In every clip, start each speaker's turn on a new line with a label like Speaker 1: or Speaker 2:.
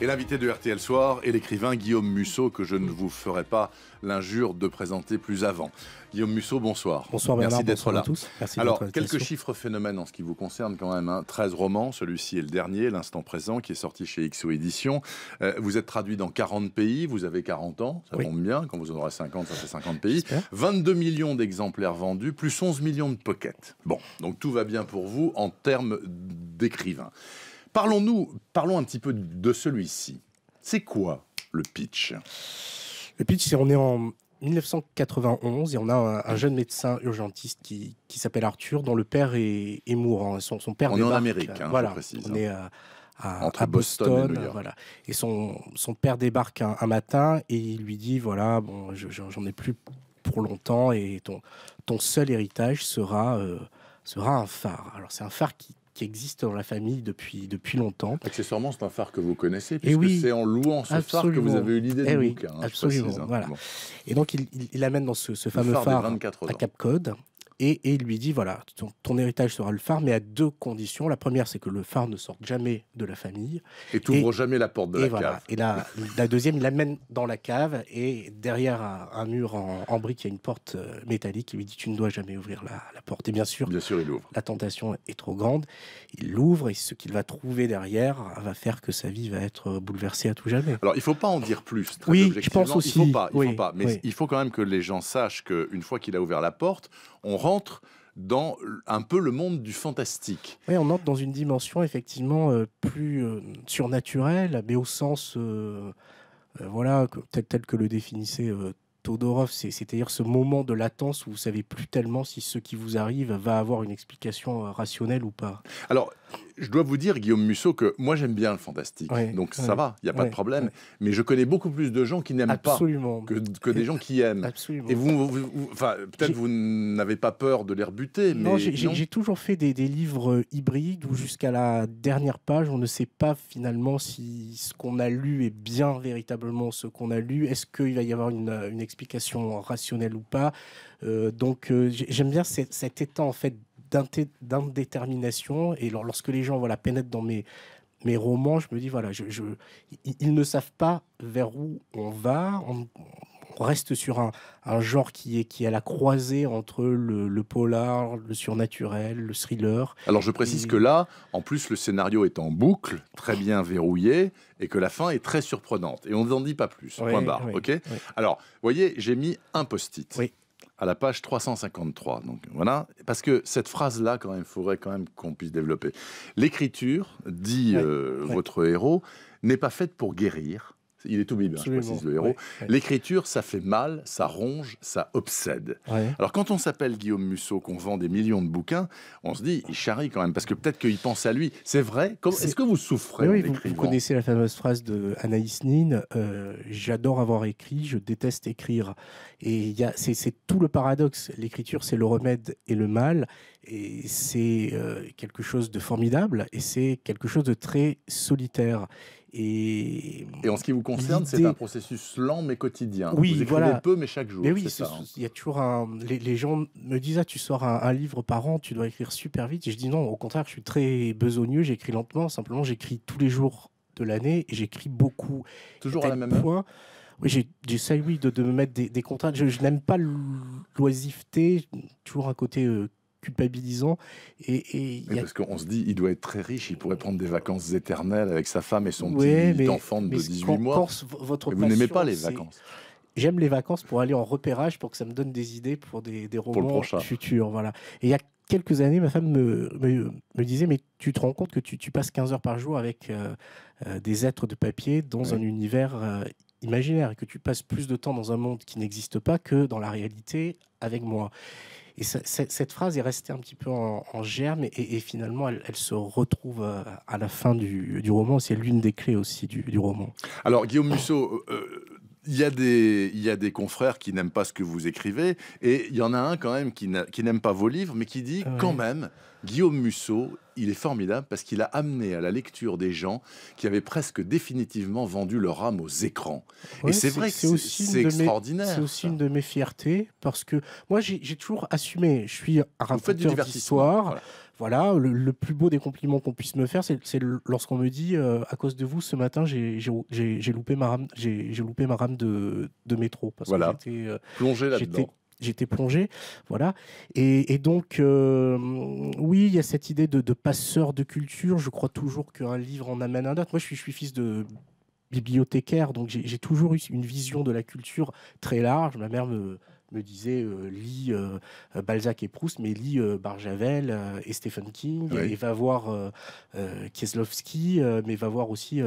Speaker 1: Et l'invité de RTL Soir est l'écrivain Guillaume Musso, que je ne vous ferai pas l'injure de présenter plus avant. Guillaume Musso, bonsoir. Bonsoir Merci d'être là. tous. Alors, quelques chiffres phénomènes en ce qui vous concerne quand même. 13 hein. romans, celui-ci est le dernier, L'instant présent, qui est sorti chez XO Édition. Euh, vous êtes traduit dans 40 pays, vous avez 40 ans, ça oui. bien, quand vous en aurez 50, ça fait 50 pays. 22 millions d'exemplaires vendus, plus 11 millions de pockets. Bon, donc tout va bien pour vous en termes d'écrivain. Parlons-nous, parlons un petit peu de
Speaker 2: celui-ci. C'est quoi le pitch Le pitch, c'est on est en 1991 et on a un, jeune médecin urgentiste qui, s'appelle Arthur, dont le père est, est mourant. Son, père on est en Amérique, hein, voilà, on hein. est à, Boston, et son, père débarque un, matin et il lui dit voilà, bon, j'en ai plus pour longtemps et ton, ton seul héritage sera euh, sera un phare. Alors c'est un phare qui, qui existe dans la famille depuis, depuis longtemps. Accessoirement,
Speaker 1: c'est un phare que vous
Speaker 2: connaissez, Et eh oui, c'est en louant ce phare que vous avez eu l'idée eh de hein, absolument, hein, voilà. Et donc, il, amène dans ce, fameux phare, phare à Cap code et, il lui dit voilà, ton, héritage sera le phare, mais à deux conditions. La première, c'est que le phare ne sorte jamais de la famille.
Speaker 1: Et n'ouvres jamais
Speaker 2: la porte de la cave. Et la, la deuxième, il l'amène dans la cave et derrière un, mur en, briques, brique, il y a une porte euh, métallique. Il lui dit tu ne dois jamais ouvrir la, porte. Et bien sûr, bien sûr, il ouvre. La tentation est trop grande. Il l'ouvre et ce qu'il va trouver derrière va faire que sa vie va être bouleversée à tout jamais.
Speaker 1: Alors il faut pas en dire plus. oui, je pense aussi. Il faut pas. faut pas. Mais il faut quand même que les gens sachent qu'une fois qu'il a ouvert la porte, on entre dans un peu le monde du fantastique.
Speaker 2: Oui, on entre dans une dimension effectivement euh, plus euh, surnaturelle, mais au sens, euh, voilà, tel, tel, que le définissait Todorov, c'est-à-dire ce moment de latence où vous savez plus tellement si ce qui vous arrive va avoir une explication rationnelle ou pas.
Speaker 1: Alors, je dois vous dire, Guillaume Musso, que moi j'aime bien le fantastique, donc ça va, il n'y a pas de problème. Mais je connais beaucoup plus de gens qui n'aiment pas que, des gens qui aiment. Et vous, peut-être vous n'avez pas peur de les rebuter. Non, j'ai
Speaker 2: toujours fait des, livres hybrides où jusqu'à la dernière page, on ne sait pas finalement si ce qu'on a lu est bien véritablement ce qu'on a lu. Est-ce qu'il va y avoir une, explication rationnelle ou pas euh, Donc euh, j'aime bien cet état en fait d'indétermination. Et lorsque les gens la pénètrent dans mes, mes romans, je me dis, voilà, je, ils ne savent pas vers où on va. On, reste sur un, genre qui est, qui est à la croisée entre le, polar, le surnaturel, le thriller.
Speaker 1: Alors je précise que là, en plus, le scénario est en boucle, très bien verrouillé, et que la fin est très surprenante. Et on n'en dit pas plus, point barre. ok Alors, vous voyez, j'ai mis un post-it. Oui à la page 353. Donc voilà, parce que cette phrase-là, quand même, il faudrait quand même qu'on puisse développer. L'écriture, dit euh, votre héros, n'est pas faite pour guérir, il est tout hein, je précise le héros. L'écriture, ça fait mal, ça ronge, ça obsède. Alors quand on s'appelle Guillaume Musso, qu'on vend des millions de bouquins, on se dit, il charrie quand même, parce que peut-être qu'il pense à lui. C'est vrai Est-ce que vous souffrez vous, connaissez
Speaker 2: la fameuse phrase de Anaïs Nin euh, J'adore avoir écrit, je déteste écrire. Et c'est tout le paradoxe. L'écriture, c'est le remède et le mal. Et c'est euh, quelque chose de formidable et c'est quelque chose de très solitaire. Et, en ce qui vous concerne, c'est un
Speaker 1: processus lent mais quotidien. Oui, vous écrivez peu mais chaque jour. oui,
Speaker 2: hein. il y a toujours Les, gens me disent ah tu sors un, livre par an, tu dois écrire super vite. Et je dis non, au contraire, je suis très besogneux, j'écris lentement. Simplement, j'écris tous les jours de l'année et j'écris beaucoup. Toujours à la même fois Oui, j'essaye oui de, de, me mettre des, des contraintes. Je, n'aime pas l'oisiveté, toujours un côté euh, culpabilisant. Et,
Speaker 1: Parce qu'on se dit, il doit être très riche, il pourrait prendre des vacances éternelles avec sa femme et son petit enfant de 18 mois. votre vous n'aimez pas les vacances
Speaker 2: J'aime les vacances pour aller en repérage, pour que ça me donne des idées pour des, des romans futurs. Voilà. Et il y a quelques années, ma femme me, me, disait, mais tu te rends compte que tu, passes 15 heures par jour avec euh, euh, des êtres de papier dans un univers euh, imaginaire et que tu passes plus de temps dans un monde qui n'existe pas que dans la réalité avec moi. Et cette phrase est restée un petit peu en, germe et, finalement elle, se retrouve euh, à la fin du, roman. C'est l'une des clés aussi du, roman.
Speaker 1: Alors Guillaume Musso, euh, euh, il y, a des, confrères qui n'aiment pas ce que vous écrivez, et il y en a un quand même qui n'aime pas vos livres, mais qui dit ah quand même, Guillaume Musso, il est formidable parce qu'il a amené à la lecture des gens qui avaient presque définitivement vendu leur âme aux écrans. et c'est vrai que c'est extraordinaire. C'est
Speaker 2: aussi une de mes fiertés parce que moi, j'ai toujours assumé. Je suis un rapporteur d'histoire. Voilà le, plus beau des compliments qu'on puisse me faire, c'est lorsqu'on me dit euh, à cause de vous ce matin, j'ai loupé ma rame, j'ai loupé ma rame de, métro parce voilà. que j'étais euh, plongé là-dedans j'étais plongé. Voilà. Et, donc, euh, oui, il y a cette idée de, passeur de culture. Je crois toujours qu'un livre en amène un autre. Moi, je suis, fils de bibliothécaire, donc j'ai toujours eu une vision de la culture très large. Ma mère me me disait euh, lis euh, Balzac et Proust, mais lis Barjavel et Stephen King, et, va voir Kieslowski, mais va voir aussi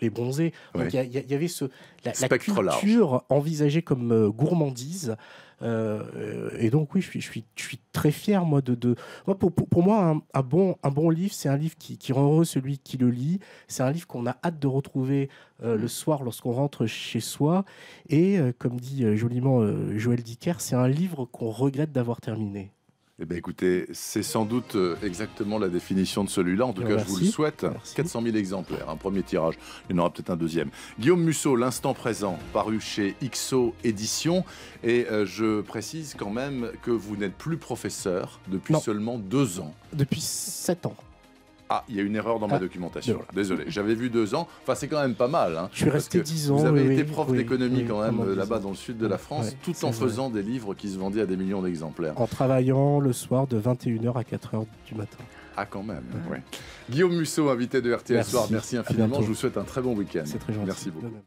Speaker 2: Les Bronzés. Donc il y, avait ce, la, culture envisagée comme gourmandise. Euh, et donc oui, je suis, très fier moi de, pour, moi un, bon livre, c'est un livre qui, rend heureux celui qui le lit. C'est un livre qu'on a hâte de retrouver euh, le mm. soir lorsqu'on rentre chez soi. Et euh, comme dit joliment Joël Dicker, c'est un livre qu'on regrette d'avoir terminé.
Speaker 1: Eh bien, écoutez, c'est sans doute euh, exactement la définition de celui-là. En tout cas, je vous le souhaite. Merci. 400 000 exemplaires, un premier tirage. Il y en aura peut-être un deuxième. Guillaume Musso, L'instant présent, paru chez Ixo Édition. Et euh, je précise quand même que vous n'êtes plus professeur depuis seulement deux ans.
Speaker 2: Depuis sept ans.
Speaker 1: Ah, il y a une erreur dans ma ah, documentation. Désolé, j'avais vu deux ans. Enfin, c'est quand même pas mal. Hein, je suis resté dix ans. Vous avez été prof d'économie quand même euh, là-bas dans le sud de la France, tout en faisant des livres qui se vendaient à des millions d'exemplaires.
Speaker 2: En travaillant le soir de 21h à 4h du matin.
Speaker 1: Ah, quand même, Guillaume Musso, invité de RTL Soir, merci infiniment. Je vous souhaite un très bon week-end. C'est très gentil. Merci beaucoup.